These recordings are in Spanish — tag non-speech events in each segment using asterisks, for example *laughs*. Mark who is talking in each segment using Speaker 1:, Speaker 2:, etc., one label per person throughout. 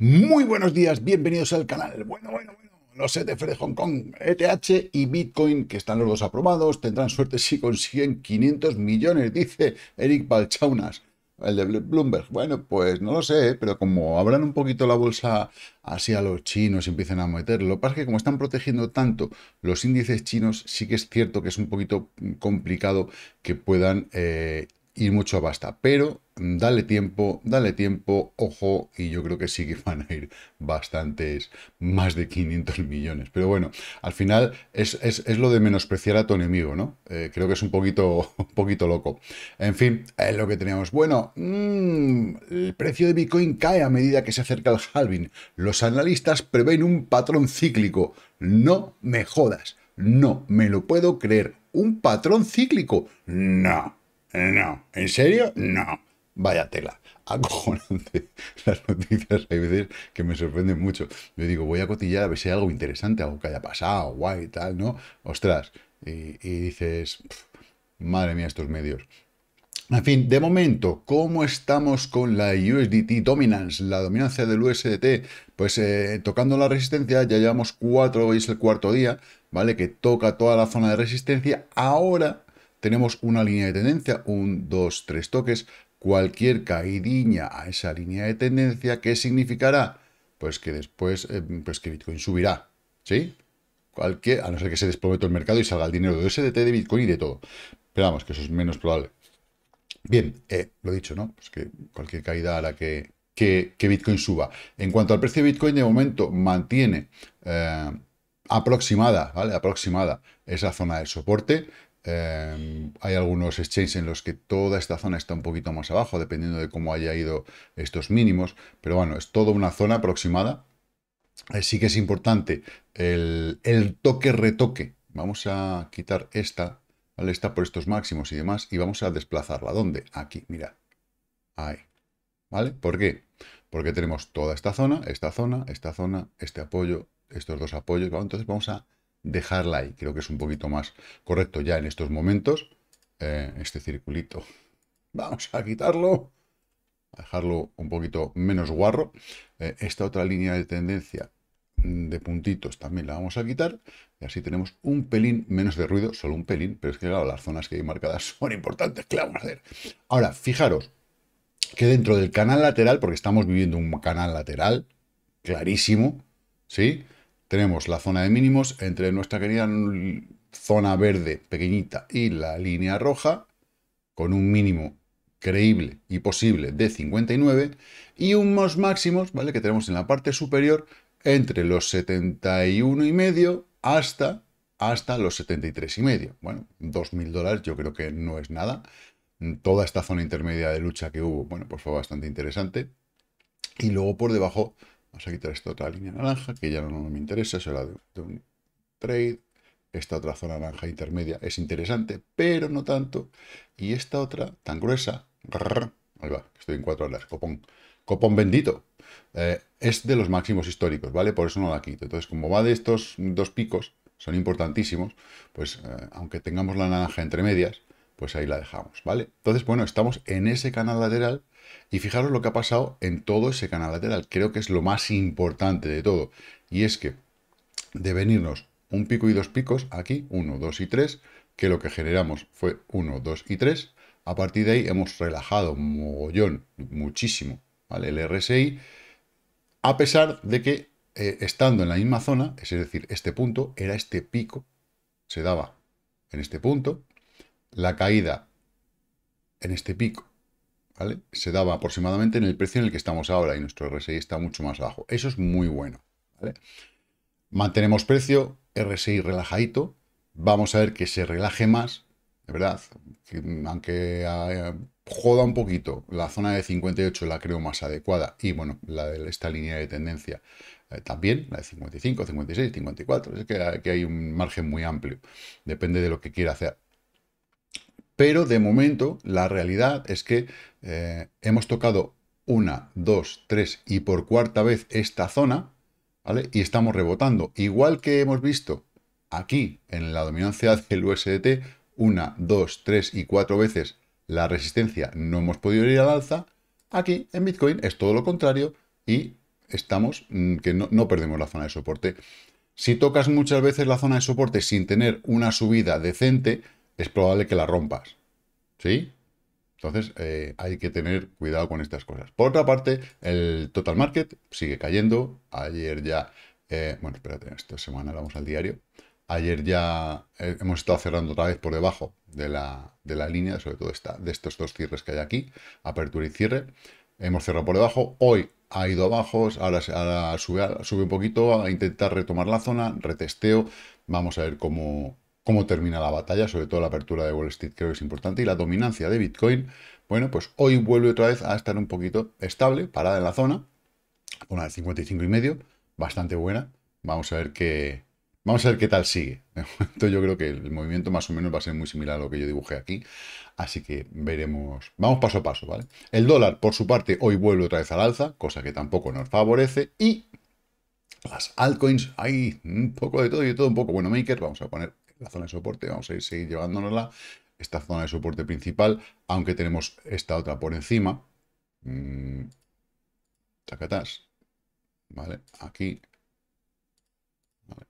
Speaker 1: Muy buenos días, bienvenidos al canal. Bueno, bueno, bueno, los ETF de Hong Kong, ETH y Bitcoin, que están los dos aprobados, tendrán suerte si consiguen 500 millones, dice Eric Balchaunas, el de Bloomberg. Bueno, pues no lo sé, ¿eh? pero como abran un poquito la bolsa así a los chinos y empiezan a meterlo, lo que pasa es que como están protegiendo tanto los índices chinos, sí que es cierto que es un poquito complicado que puedan eh, y mucho basta. Pero mm, dale tiempo, dale tiempo, ojo, y yo creo que sí que *laughs* van a ir bastantes, más de 500 millones. Pero bueno, al final es, lo de menospreciar a tu enemigo, ¿no? Eh, creo que es un poquito, *laughs* un poquito loco. En fin, es lo que teníamos. Bueno, mm, el precio de Bitcoin cae a medida que se acerca el halving. Los analistas prevén un patrón cíclico. No me jodas. No me lo puedo creer. ¿Un patrón cíclico? No. No. ¿En serio? No. Vaya tela. Acojonante. *laughs* Las noticias hay veces que me sorprenden mucho. Yo digo, voy a cotillar a ver si hay algo interesante, algo que haya pasado, guay, tal, ¿no? Ostras. Y, dices, madre mía, estos medios. En fin, de momento, ¿cómo estamos con la USDT Dominance, la dominancia del USDT? Pues eh, tocando la resistencia, ya llevamos cuatro, hoy es el cuarto día, ¿vale? Que toca toda la zona de resistencia. Ahora tenemos una línea de tendencia, un, dos, tres toques, cualquier caída a esa línea de tendencia, ¿qué significará? Pues que después, eh, pues que Bitcoin subirá, ¿sí? Cualquier, a no ser que se desplome el mercado y salga el dinero de SDT, de Bitcoin y de todo. Pero vamos, que eso es menos probable. Bien, lo eh, lo dicho, ¿no? Pues que cualquier caída hará que, que, que, Bitcoin suba. En cuanto al precio de Bitcoin, de momento mantiene eh, aproximada, ¿vale? Aproximada esa zona de soporte. Em, hay algunos exchanges en los que toda esta zona está un poquito más abajo, dependiendo de cómo haya ido estos mínimos. Pero bueno, es toda una zona aproximada. Eh, sí que es importante el, toque-retoque. Vamos a quitar esta, Esta por estos máximos y demás. Y vamos a desplazarla. ¿Dónde? Aquí, mirad. Ahí. ¿Vale? ¿Por qué? Porque tenemos toda esta zona, esta zona, esta zona, este apoyo, estos dos apoyos. Entonces vamos a dejarla ahí. Creo que es un poquito más correcto ya en estos momentos. Eh, este circulito vamos a quitarlo. A dejarlo un poquito menos guarro. Eh, esta otra línea de tendencia de puntitos también la vamos a quitar y así tenemos un pelín menos de ruido, solo un pelín, pero es que las zonas que hay marcadas *laughs* son importantes, ¿qué vamos a hacer? Ahora, fijaros que dentro del canal lateral, porque estamos viviendo un canal lateral clarísimo, ¿sí? tenemos la zona de mínimos entre nuestra querida zona verde pequeñita y la línea roja, con un mínimo creíble y posible de 59, y unos máximos ¿vale? que tenemos en la parte superior entre los 71 y medio hasta, hasta los 73 y medio. Bueno, 2.000 dólares yo creo que no es nada. Toda esta zona intermedia de lucha que hubo, bueno, pues fue bastante interesante. Y luego por debajo Vamos a quitar esta otra línea naranja, que ya no, me interesa, es la de, un trade. Esta otra zona naranja intermedia es interesante, pero no tanto. Y esta otra, tan gruesa, ahí va, estoy en cuatro horas, copón, bendito. Eh, es de los máximos históricos, ¿vale? Por eso no la quito. Entonces, como va de estos dos picos, son importantísimos, pues eh, aunque tengamos la naranja entre medias, pues ahí la dejamos, ¿vale? Entonces, bueno, estamos en ese canal lateral y fijaros lo que ha pasado en todo ese canal lateral. Creo que es lo más importante de todo. Y es que de venirnos un pico y dos picos aquí, 1, 2 y 3, que lo que generamos fue 1, 2 y 3. A partir de ahí hemos relajado mogollón, muchísimo, ¿vale? El RSI, a pesar de que eh, estando en la misma zona, es decir, este punto era este pico, se daba en este punto, la caída en este pico, Se daba aproximadamente en el precio en el que estamos ahora y nuestro RSI está mucho más bajo. Eso es muy bueno, Mantenemos precio, RSI relajadito, vamos a ver que se relaje más, de verdad, aunque ah, eh, joda un poquito, la zona de 58 la creo más adecuada y bueno, la de esta línea de tendencia eh, también, la de 55, 56, 54, es que, que hay un margen muy amplio, depende de lo que quiera hacer. Pero de momento la realidad es que eh, hemos tocado una, dos, tres y por cuarta vez esta zona, ¿vale? Y estamos rebotando. Igual que hemos visto aquí en la dominancia *laughs* del USDT, una, dos, tres y cuatro veces la resistencia no hemos podido ir al alza, aquí en Bitcoin es todo lo contrario y estamos, mm, que no, no, perdemos la zona de soporte. Si tocas muchas veces la zona de soporte sin tener una subida decente, es probable que la rompas. ¿Sí? Entonces eh, hay que tener cuidado con estas cosas. Por otra parte, el total market sigue cayendo. Ayer ya, eh, bueno, espérate, esta semana vamos al diario. Ayer ya eh, hemos estado cerrando otra vez por debajo de la, línea, sobre todo de estos dos cierres que hay aquí, apertura y cierre. Hemos cerrado por debajo. Hoy ha ido abajo, ahora, se sube, sube un poquito a intentar retomar la zona, retesteo. Vamos a ver cómo, cómo termina la batalla, sobre todo la apertura de Wall Street creo que es importante, y la dominancia de Bitcoin, bueno, pues hoy vuelve otra vez a estar un poquito estable, parada en la zona, una de 55 y medio, bastante buena, vamos a ver qué, vamos a ver qué tal sigue. *laughs* yo creo que el movimiento más o menos va a ser muy similar a lo que yo dibujé aquí, así que veremos, vamos paso a paso, ¿vale? El dólar, por su parte, hoy vuelve otra vez al alza, cosa que tampoco nos favorece, y... Las altcoins, hay un poco de todo y de todo un poco. Bueno, Maker, vamos a poner la zona de soporte, vamos a ir, seguir llevándonosla, esta zona de soporte principal, aunque tenemos esta otra por encima, mmm, chacatás, ¿vale? Aquí,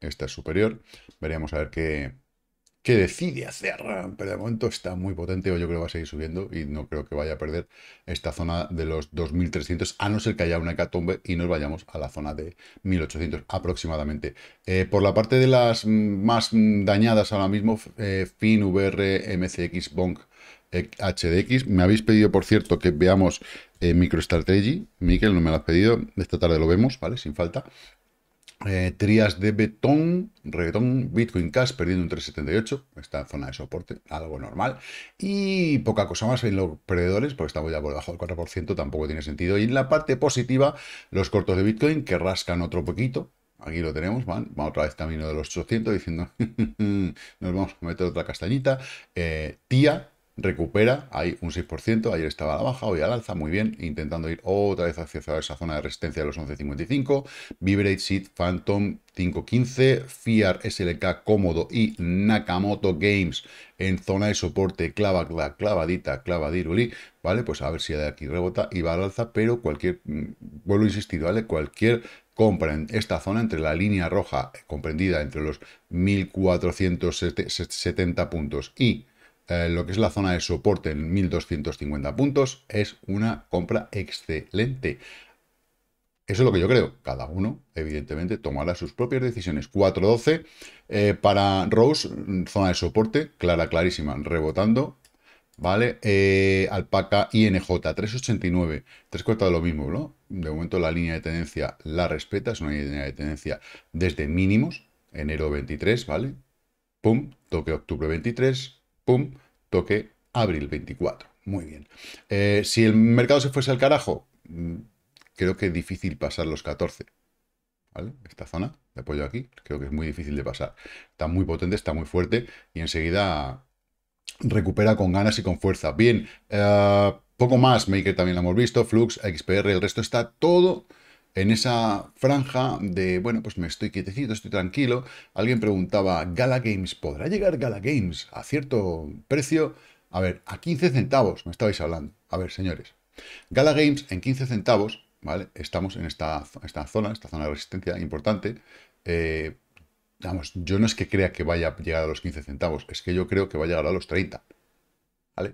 Speaker 1: esta es superior, veríamos a ver qué, que decide hacer, pero de momento está muy potente, o yo creo que va a seguir subiendo y no creo que vaya a perder esta zona de los 2300, a no ser que haya una hecatombe y nos vayamos a la zona de 1800 aproximadamente. Eh, por la parte de las más dañadas ahora mismo, eh, fin vr MCX, Bonk, HDX. Eh, me habéis pedido, por cierto, que veamos eh, MicroStrategy. Miquel, no me lo has pedido. Esta tarde lo vemos, ¿vale? Sin falta. Eh, trías de Betón, Reggaetón, Bitcoin Cash perdiendo un 3,78, esta zona de soporte, algo normal. Y poca cosa más en los perdedores, porque estamos ya por debajo del 4%, tampoco tiene sentido. Y en la parte positiva, los cortos de Bitcoin que rascan otro poquito. Aquí lo tenemos, van, otra vez camino de los 800 diciendo, *laughs* nos vamos a meter otra castañita. Eh, tía, recupera, hay un 6%, ayer estaba a la baja, hoy al alza, muy bien, intentando ir otra vez hacia esa zona de resistencia de los 11.55, Vibrate Sheet Phantom 5.15, FIAR SLK cómodo y Nakamoto Games en zona de soporte, clava, clava clavadita, clavadiruli, ¿vale? Pues a ver si de aquí rebota y va al alza, pero cualquier, mm, vuelvo a insistir, ¿vale? Cualquier compra en esta zona, entre la línea roja comprendida entre los 1.470 puntos y eh, lo que es la zona de soporte en 1250 puntos es una compra excelente. Eso es lo que yo creo. Cada uno, evidentemente, tomará sus propias decisiones. 4.12 eh, para Rose, zona de soporte, clara, clarísima, rebotando. ¿Vale? Eh, alpaca INJ 389, tres cuartos, de lo mismo, ¿no? De momento la línea de tendencia la respeta, es una línea de tendencia desde mínimos, enero 23, ¿vale? Pum, toque octubre 23, pum, toque abril 24. Muy bien. Eh, si el mercado se fuese al carajo, mm, creo que es difícil pasar los 14. ¿Vale? Esta zona de apoyo aquí, creo que es muy difícil de pasar. Está muy potente, está muy fuerte y enseguida recupera con ganas y con fuerza. Bien, eh, poco más, Maker también lo hemos visto, Flux, XPR, el resto está todo en esa franja de, bueno, pues me estoy quietecito, estoy tranquilo. Alguien preguntaba, Gala Games, ¿podrá llegar Gala Games a cierto precio? A ver, a 15 centavos me estabais hablando. A ver, señores, Gala Games en 15 centavos, ¿vale? Estamos en esta, esta zona, esta zona de resistencia importante. Eh, vamos, yo no es que crea que vaya a llegar a los 15 centavos, es que yo creo que va a llegar a los 30, ¿vale?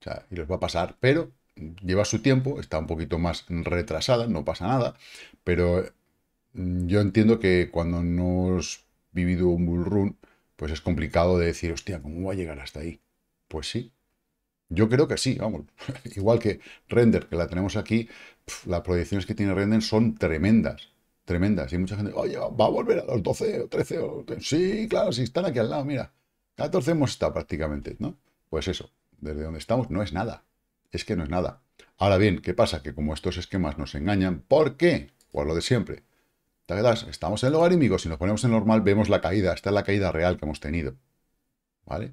Speaker 1: O sea, y los va a pasar, pero lleva su tiempo, está un poquito más retrasada, no pasa nada, pero mm, yo entiendo que cuando no has vivido un bull run, pues es complicado de decir, hostia, ¿cómo va a llegar hasta ahí? Pues sí. Yo creo que sí, vamos. *laughs* Igual que Render, que la tenemos aquí, las proyecciones que tiene Render son tremendas, tremendas. Y mucha gente, oye, va a volver a los 12 o 13 o... Sí, claro, si están aquí al lado, mira. 14 hemos estado prácticamente, ¿no? Pues eso, desde donde estamos no es nada es que no es nada. Ahora bien, ¿qué pasa? Que como estos esquemas nos engañan, ¿por qué? Pues lo de siempre. ¿Te acuerdas? Estamos en logarítmico, si nos ponemos en normal vemos la caída, esta es la caída real que hemos tenido. ¿Vale?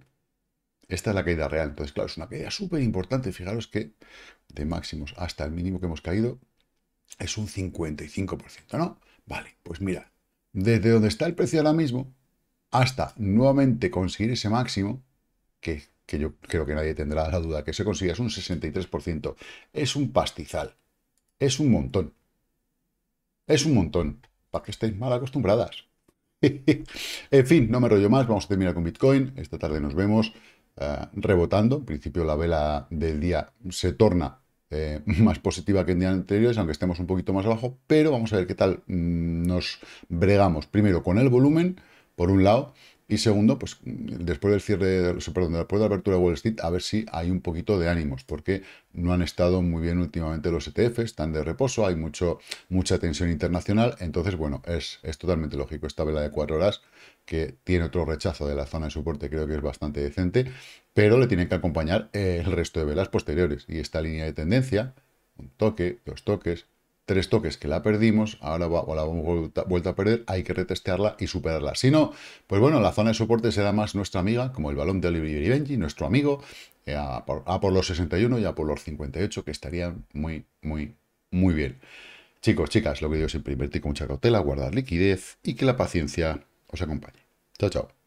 Speaker 1: Esta es la caída real. Entonces, claro, es una caída súper importante. Fijaros que de máximos hasta el mínimo que hemos caído es un 55%, ¿no? Vale, pues mira, desde donde está el precio ahora mismo hasta nuevamente conseguir ese máximo, que que yo creo que nadie tendrá la duda que se consiga, es un 63%. Es un pastizal. Es un montón. Es un montón. Para que estéis mal acostumbradas. *laughs* en fin, no me rollo más. Vamos a terminar con Bitcoin. Esta tarde nos vemos eh, rebotando. En principio la vela del día se torna eh, *laughs* más positiva que en día anterior, aunque estemos un poquito más abajo. Pero vamos a ver qué tal mm, nos bregamos. Primero con el volumen, por un lado y segundo, pues después del cierre, perdón, después de la apertura de Wall Street, a ver si hay un poquito de ánimos, porque no han estado muy bien últimamente los ETFs, están de reposo, hay mucho, mucha tensión internacional, entonces, bueno, es, es totalmente lógico esta vela de cuatro horas, que tiene otro rechazo de la zona de soporte, creo que es bastante decente, pero le tienen que acompañar eh, el resto de velas posteriores, y esta línea de tendencia, un toque, dos toques, tres toques que la perdimos, ahora la vamos vuelta, a perder, hay que retestearla y superarla. Si no, pues bueno, la zona de soporte será más nuestra amiga, como el balón de Oliver Benji, nuestro amigo, eh, a por, los 61 y a por los 58, que estarían muy, muy, muy bien. Chicos, chicas, lo que digo siempre, invertir con mucha cautela, guardar liquidez y que la paciencia os acompañe. Chao, chao.